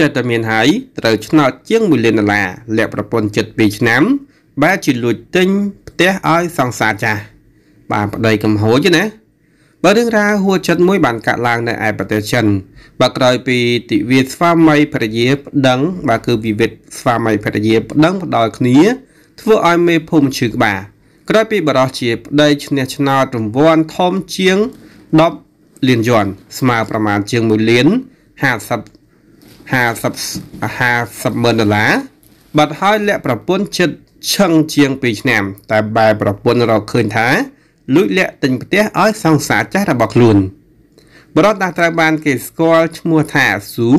ចិត្តតែមានហើយត្រូវឆ្នោតជាង1លានដុល្លារលក្ខប្រពន្ធចិត្ត2ឆ្នាំបែរជាលួចទិញផ្ទះឲ្យសង្សារចាស់បានប្តីកំហូចណាបើរឿងរ៉ាវហួចិត្តមួយ បានកាត់ឡើងនៅឯប្រទេសចិនបើក្រោយពីទិវាស្វាមីភរិយាប្តឹងបើគឺវិវាទស្វាមីភរិយាប្តឹងផ្ដាល់គ្នា ធ្វើឲ្យមេភូមិឈឺក្បាលក្រោយពីបរោះជាប្តីឈ្នះឆ្នោតរង្វាន់ធំជាង10លានយន់ស្មើប្រមាណជាង1លាន50 50 50ម៉ឺនដុល្លារបាត់ហើយលាក់ប្រពន្ធចិត្តឆឹងជាង2ឆ្នាំតែបែរប្រពន្ធរកឃើញថា លួចលាក់ទិញផ្ទះឲ្យសង្សារចាស់របស់ខ្លួនបរិបទដែលត្រូវបាន គេស្គាល់ឈ្មោះថាស៊ូ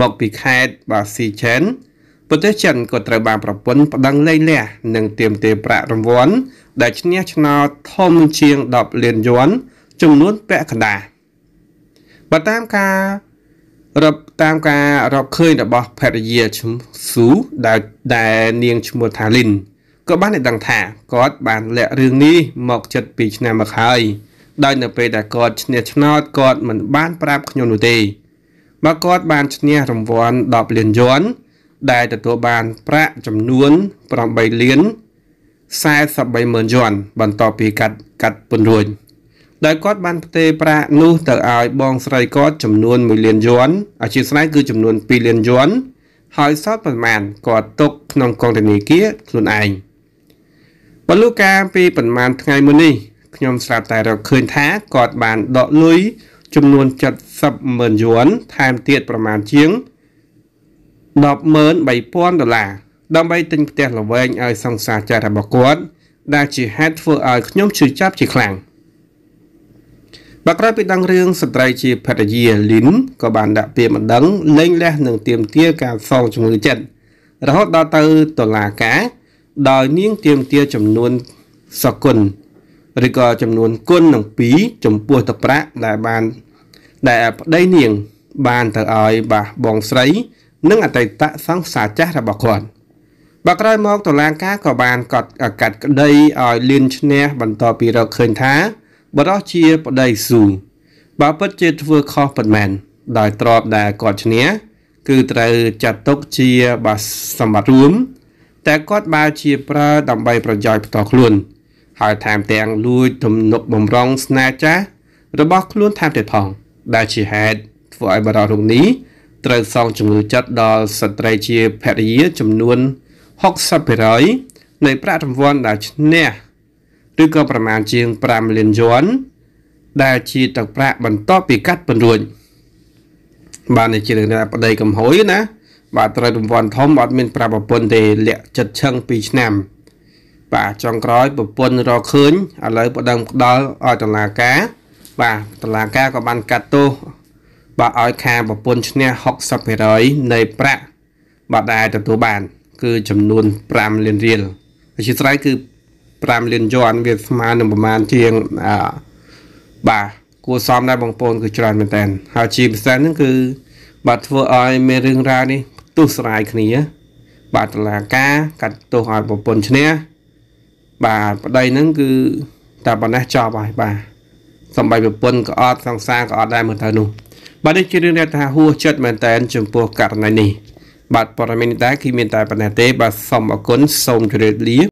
មកពីខេត្តបាស៊ីឆែនប្រទេសចិនក៏ត្រូវបានប្រពន្ធប្តឹងលែងលះនិងទាមទារប្រាក់រង្វាន់ដែលឈ្នះឆ្នោតធំជាង10លានយួនចំនួនពាក់កណ្ដាលបើតាមការរកតាមការរកឃើញរបស់ភរិយាឈ្មោះស៊ូដែលដែលនាងឈ្មោះថាលីនក៏បានដឹងថាគាត់បានលាក់រឿងនេះមកចិត្ត2ឆ្នាំមកហើយដោយនៅពេលដែលគាត់ឈ្នះឆ្នោតគាត់មិនបានប្រាប់ខ្ញុំនោះទេបើគាត់បានឈ្នះរង្វាន់10លានយន់ដែលទទួលបានប្រាក់ចំនួន8លាន430,000យន់បន្ទាប់ពីកាត់កាត់ពន្ធរួចដោយគាត់បានផ្ទេរប្រាក់នោះទៅឲ្យបង ស្រីគាត់ចំនួន1លានយន់អធិស្ឋានគឺចំនួន2លានយន់ហើយសតប្រមាណគាត់ទុកក្នុងកងធនាគារខ្លួនឯងបលូកាពីប្រមាណថ្ងៃមុននេះខ្ញុំស្រាប់តែរកឃើញថាគាត់បានដកលុយចំនួន70ម៉ឺនយន់ថែមទៀតប្រមាណជាង103,000ដុល្លារដើម្បីទិញផ្ទះល្វែងឲ្យសង្សារចាស់របស់គាត់ដែលជាហេតុធ្វើឲ្យខ្ញុំឈឺចាប់ជាខ្លាំង។បើក្រោយពីដឹងរឿងស្ត្រីជាភរិយាលីនក៏បានដាក់ពាក្យបណ្ដឹងលែងលះនឹងទៀមទាការសងជំងឺចិត្តរហូតដល់ទៅតុលាការដោយនាងទៀមទាចំនួនសគុណឬក៏ចំនួនគុណនឹង2ចំពោះទឹកប្រាក់ដែលបាន ដែលប្តីនាងបានទៅឲ្យបាទបងស្រី និងអតីតសង្សារចាស់របស់គាត់បើក្រោយមកតុលាការក៏បានកត់កាត់ក្តីឲ្យលៀនឈ្នះបន្ទាប់ពីរកឃើញថាបរោះជាប្តីស៊ូបើពិតជាធ្វើខុសប៉ុន្មានដោយទ្របដែលគាត់ឈ្នះគឺត្រូវចាត់ទុកជាបាសម្បត្តិរួមតែគាត់បើជា ប្រើដើម្បីប្រយោជន៍ផ្ទាល់ខ្លួនហើយថែមទាំងលួចទំនុកបំរុងស្នេហ៍ចាស់របស់ខ្លួនថែមទៀតផងដែលជាហេតុធ្វើឲ្យបរោះរូបនេះត្រូវសងជំងឺចិត្តដល់ស្ត្រីជាភរិយា ចំនួន60%នៃប្រាក់រង្វាន់ដែលឈ្នះឬក៏ប្រមាណជាង5លានយួនដែលជាទឹកប្រាក់បន្ទាប់ពីកាត់ពន្រួចបាទនេះជារឿងដែលប្តីកំហួយណា បាទត្រូវរង្វាន់ធំអត់មាន ប្រាប់ប្រពន្ធទេលាក់ចិត្តឆឹង2ឆ្នាំបាទចុងក្រោយប្រពន្ធរកឃើញឥឡូវប្តឹងផ្ដាល់ឲ្យតឡាការ បាទតឡាការក៏បានកាត់ទោសបាទឲ្យខាងប្រពន្ធឈ្នះ60%នៃប្រាក់បាទដែលទទួលបាន គឺចំនួន5លានរៀលអធិស្ឋានគឺ5លានយន់វាស្មើនឹងប្រមាណជាងអឺបាទគួរសមដែរបងប្អូនគឺច្រើនមែនតើហើយជាពិសេសហ្នឹងគឺបាទធ្វើឲ្យមានរឿងរ៉ាវនេះទុះស្រាយគ្នា បាទតឡាការ កាត់ទោសឲ្យប្រពន្ធឈ្នះបាទប្តីហ្នឹងគឺតែប៉ុណ្ណេះចប់ហើយបាទសំបីប្រពន្ធក៏អត់ សង្សារក៏អត់ដែរមើលទៅនោះបាទនេះជារឿងដែលថាហួសចិត្តមែនតើចំពោះករណីនេះបាទព័ត៌មាននេះដែរគឺមានតែប៉ុណ្ណេះទេបាទសូមអរគុណសូមជម្រាបលា